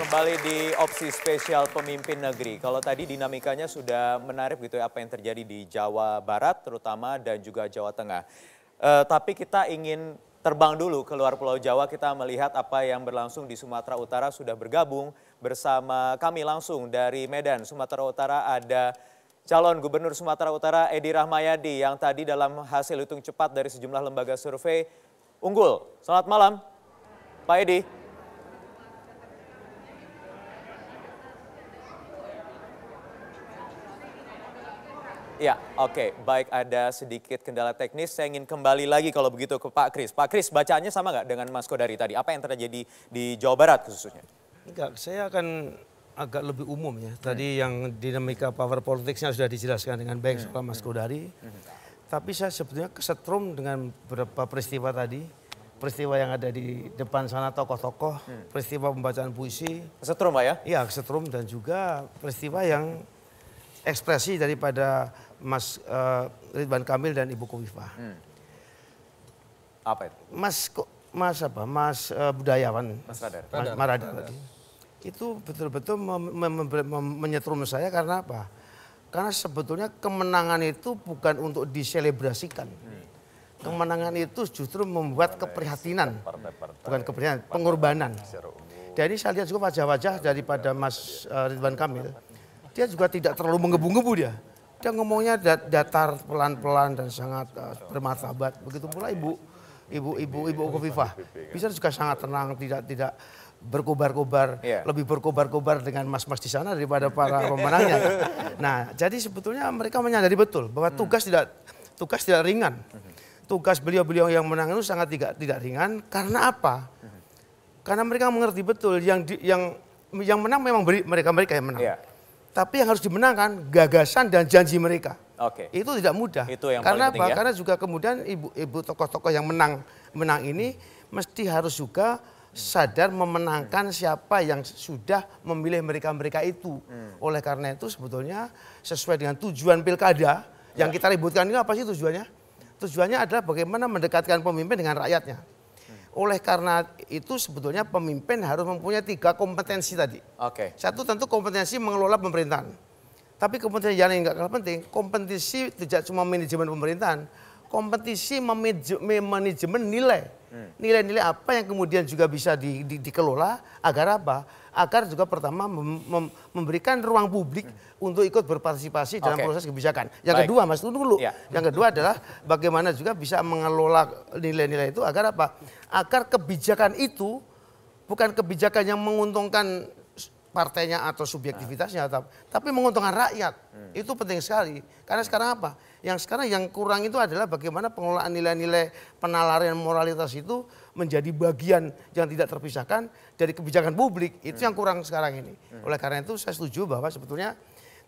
Kembali di opsi spesial pemimpin negeri. Kalau tadi dinamikanya sudah menarik gitu ya apa yang terjadi di Jawa Barat terutama dan juga Jawa Tengah. E, tapi kita ingin terbang dulu keluar Pulau Jawa kita melihat apa yang berlangsung di Sumatera Utara sudah bergabung bersama kami langsung dari Medan Sumatera Utara ada Calon Gubernur Sumatera Utara Edi Rahmayadi yang tadi dalam hasil hitung cepat dari sejumlah lembaga survei unggul. Selamat malam Pak Edi. Ya, oke. Okay. Baik, ada sedikit kendala teknis. Saya ingin kembali lagi kalau begitu ke Pak Kris. Pak Kris, bacaannya sama nggak dengan Mas Kodari tadi? Apa yang terjadi di Jawa Barat khususnya? Enggak, saya akan agak lebih umum ya. Tadi hmm. yang dinamika power politicsnya sudah dijelaskan dengan baik hmm. soal Mas hmm. Kodari. Hmm. Tapi saya sebetulnya kesetrum dengan beberapa peristiwa tadi. Peristiwa yang ada di depan sana tokoh-tokoh, hmm. peristiwa pembacaan puisi. Kesetrum Pak ya? Iya, kesetrum dan juga peristiwa yang ekspresi daripada Mas uh, Ridwan Kamil dan Ibu Kofifa. Hmm. Apa itu? Mas Mas apa? Mas uh, budayawan. Mas Radar. Mas, Radar. Mas Radar. Radar. Itu betul-betul menyetrum saya karena apa? Karena sebetulnya kemenangan itu bukan untuk diselebrasikan. Hmm. Kemenangan itu justru membuat Partai, keprihatinan, Partai, Partai, bukan keprihatinan, pengorbanan. Dan ini saya lihat juga wajah-wajah daripada ya. Mas uh, Ridwan Kamil dia juga tidak terlalu menggebu-gebu dia. Dia ngomongnya dat datar pelan-pelan dan sangat uh, bermartabat. Begitu pula ibu ibu ibu ibu Kofifah. Iya, ya. Bisa juga sangat tenang, tidak tidak berkobar-kobar, yeah. lebih berkobar-kobar dengan mas-mas di sana daripada para pemenangnya. nah, jadi sebetulnya mereka menyadari betul bahwa hmm. tugas tidak tugas tidak ringan. Hmm. Tugas beliau-beliau yang menang itu sangat tidak tidak ringan karena apa? Hmm. Karena mereka mengerti betul yang di, yang yang menang memang beri, mereka mereka yang menang. Yeah. Tapi yang harus dimenangkan gagasan dan janji mereka. Oke. Okay. Itu tidak mudah. Itu yang Karena apa? Ya? Karena juga kemudian ibu-ibu tokoh-tokoh yang menang menang ini mesti harus juga sadar memenangkan siapa yang sudah memilih mereka-mereka itu. Hmm. Oleh karena itu sebetulnya sesuai dengan tujuan pilkada yang ya. kita ributkan ini apa sih tujuannya? Tujuannya adalah bagaimana mendekatkan pemimpin dengan rakyatnya. Oleh karena itu sebetulnya pemimpin harus mempunyai tiga kompetensi tadi. Oke. Okay. Satu tentu kompetensi mengelola pemerintahan. Tapi kompetensi yang nggak kalah penting, kompetensi tidak cuma manajemen pemerintahan, kompetisi manajemen nilai. Hmm. Nilai-nilai apa yang kemudian juga bisa di, di, dikelola agar apa? Agar juga pertama mem, mem, memberikan ruang publik hmm. untuk ikut berpartisipasi dalam proses kebijakan. Yang Baik. kedua, Mas tunggu dulu. Ya. Yang kedua adalah bagaimana juga bisa mengelola nilai-nilai itu agar apa? Agar kebijakan itu bukan kebijakan yang menguntungkan partainya atau subjektivitasnya nah. tapi menguntungkan rakyat hmm. itu penting sekali karena sekarang apa yang sekarang yang kurang itu adalah bagaimana pengelolaan nilai-nilai penalaran moralitas itu menjadi bagian yang tidak terpisahkan dari kebijakan publik itu hmm. yang kurang sekarang ini hmm. oleh karena itu saya setuju bahwa sebetulnya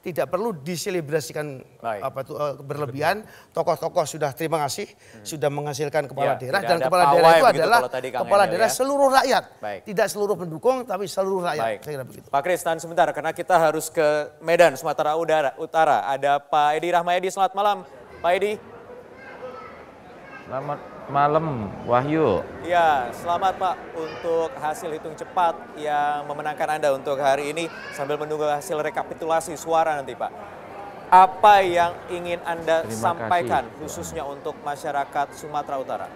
tidak perlu diselebrasikan apa itu eh, berlebihan. Tokoh-tokoh sudah terima kasih hmm. sudah menghasilkan kepala ya, daerah dan kepala daerah itu adalah kepala daerah ya. seluruh rakyat. Baik. Tidak seluruh pendukung tapi seluruh rakyat. Baik. Saya kira begitu. Pak Kris tahan sebentar karena kita harus ke Medan Sumatera Udara, Utara. Ada Pak Edi Rahmayadi selamat malam. Pak Edi. Selamat malam, Wahyu. Ya, selamat Pak untuk hasil hitung cepat yang memenangkan Anda untuk hari ini sambil menunggu hasil rekapitulasi suara nanti Pak. Apa yang ingin Anda Terima sampaikan kasih. khususnya untuk masyarakat Sumatera Utara?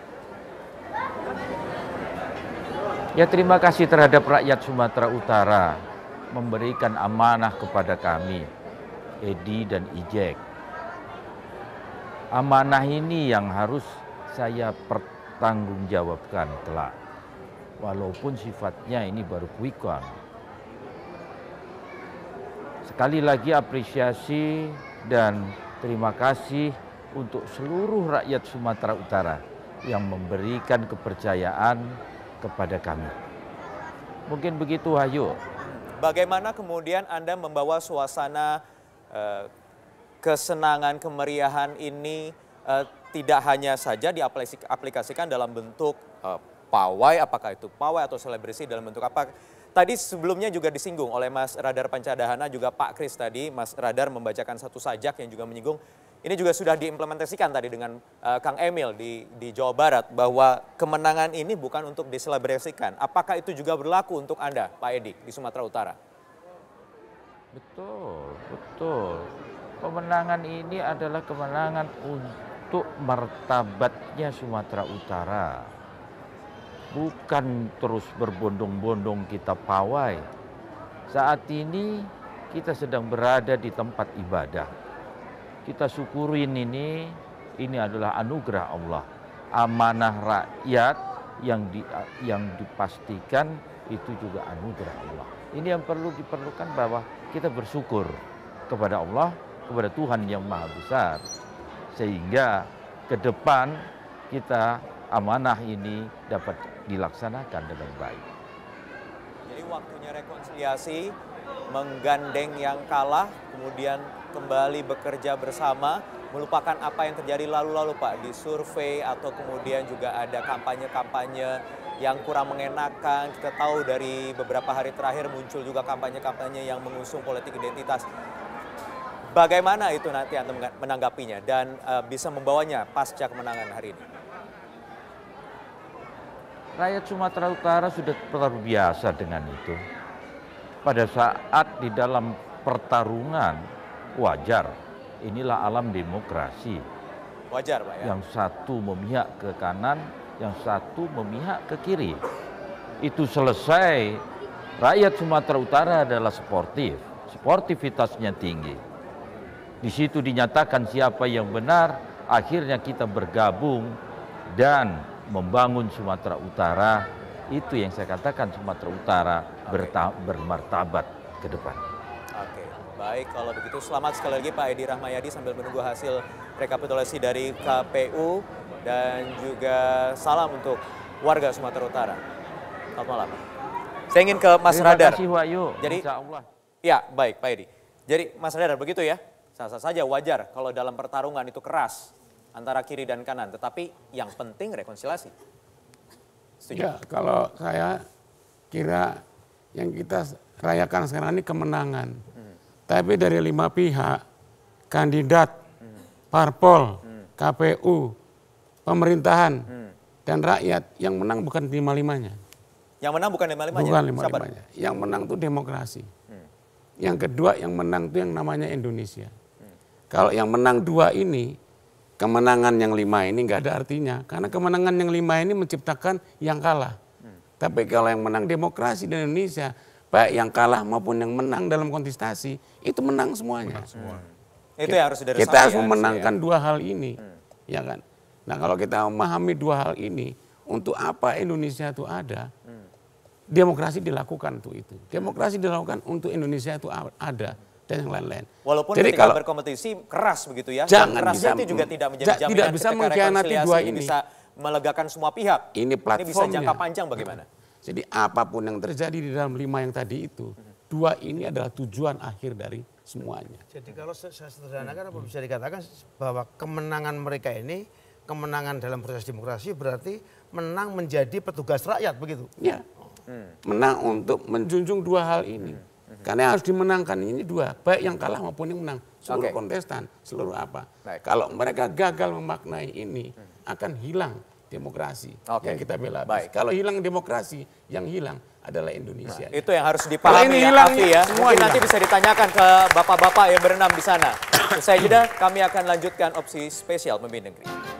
Ya terima kasih terhadap rakyat Sumatera Utara memberikan amanah kepada kami, Edi dan Ijek. Amanah ini yang harus saya pertanggungjawabkan telah walaupun sifatnya ini baru quick Sekali lagi apresiasi dan terima kasih untuk seluruh rakyat Sumatera Utara yang memberikan kepercayaan kepada kami. Mungkin begitu Hayu. Bagaimana kemudian Anda membawa suasana eh, kesenangan, kemeriahan ini eh, tidak hanya saja diaplikasikan dalam bentuk uh, pawai, apakah itu pawai atau selebrasi dalam bentuk apa. Tadi sebelumnya juga disinggung oleh Mas Radar Pancadahana juga Pak Kris tadi, Mas Radar membacakan satu sajak yang juga menyinggung ini juga sudah diimplementasikan tadi dengan uh, Kang Emil di, di Jawa Barat bahwa kemenangan ini bukan untuk diselebrasikan. Apakah itu juga berlaku untuk Anda, Pak Edi, di Sumatera Utara? Betul, betul. Kemenangan ini adalah kemenangan untuk untuk martabatnya Sumatera Utara. Bukan terus berbondong-bondong kita pawai. Saat ini kita sedang berada di tempat ibadah. Kita syukurin ini, ini adalah anugerah Allah. Amanah rakyat yang di, yang dipastikan itu juga anugerah Allah. Ini yang perlu diperlukan bahwa kita bersyukur kepada Allah, kepada Tuhan yang Maha Besar sehingga ke depan kita amanah ini dapat dilaksanakan dengan baik. Jadi waktunya rekonsiliasi, menggandeng yang kalah, kemudian kembali bekerja bersama, melupakan apa yang terjadi lalu-lalu Pak, di survei atau kemudian juga ada kampanye-kampanye yang kurang mengenakan. Kita tahu dari beberapa hari terakhir muncul juga kampanye-kampanye yang mengusung politik identitas. Bagaimana itu nanti Anda menanggapinya dan uh, bisa membawanya pasca kemenangan hari ini? Rakyat Sumatera Utara sudah terbiasa dengan itu. Pada saat di dalam pertarungan, wajar. Inilah alam demokrasi. Wajar, Pak. Ya? Yang satu memihak ke kanan, yang satu memihak ke kiri. Itu selesai. Rakyat Sumatera Utara adalah sportif. Sportivitasnya tinggi di situ dinyatakan siapa yang benar, akhirnya kita bergabung dan membangun Sumatera Utara. Itu yang saya katakan Sumatera Utara bermartabat ke depan. Oke, baik kalau begitu selamat sekali lagi Pak Edi Rahmayadi sambil menunggu hasil rekapitulasi dari KPU dan juga salam untuk warga Sumatera Utara. Selamat malam. Saya ingin ke Mas Terima Radar. Terima kasih Wahyu. Jadi, Insya Allah. Ya, baik Pak Edi. Jadi Mas Radar begitu ya? Sah-sah saja wajar kalau dalam pertarungan itu keras antara kiri dan kanan. Tetapi yang penting rekonsiliasi. Setuju? Ya, kalau saya kira yang kita rayakan sekarang ini kemenangan. Hmm. Tapi dari lima pihak, kandidat, hmm. parpol, hmm. KPU, pemerintahan, hmm. dan rakyat, yang menang bukan lima-limanya. Yang menang bukan lima-limanya? Bukan lima-limanya. Yang menang itu demokrasi. Hmm. Yang kedua yang menang itu yang namanya Indonesia. Kalau yang menang dua ini, kemenangan yang lima ini nggak ada artinya. Karena kemenangan yang lima ini menciptakan yang kalah. Tapi kalau yang menang demokrasi di Indonesia, baik yang kalah maupun yang menang dalam kontestasi, itu menang semuanya. Menang semua. Itu yang harus dari Kita harus memenangkan ya. dua hal ini, hmm. ya kan? Nah kalau kita memahami dua hal ini, untuk apa Indonesia itu ada? Hmm. Demokrasi dilakukan untuk itu. Demokrasi dilakukan untuk Indonesia itu ada dan yang lain-lain. Walaupun Jadi ketika kalau berkompetisi keras begitu ya, jangan keras bisa, itu juga tidak menjadi jaminan tidak bisa mengkhianati dua ini. bisa melegakan semua pihak. Ini platformnya. Ini bisa jangka panjang bagaimana? Hmm. Jadi apapun yang terjadi di dalam lima yang tadi itu, dua ini adalah tujuan akhir dari semuanya. Jadi kalau saya sederhanakan apa bisa dikatakan bahwa kemenangan mereka ini kemenangan dalam proses demokrasi berarti menang menjadi petugas rakyat begitu. Ya. Oh. Hmm. Menang untuk menjunjung dua hal ini. Hmm. Mhm. Karena harus dimenangkan ini dua, baik yang kalah maupun yang menang, seluruh okay. kontestan, seluruh apa. Baik. Kalau mereka gagal memaknai ini, mhm. akan hilang demokrasi okay. yang kita bela. Baik. Kalau hilang demokrasi, yang hilang adalah Indonesia. Nah, itu yang harus dipahami ini ya, hilang, Afi ya. ya. Semua Mungkin nanti bisa ditanyakan ke bapak-bapak yang berenam di sana. Usai jeda, kami akan lanjutkan opsi spesial pemimpin negeri.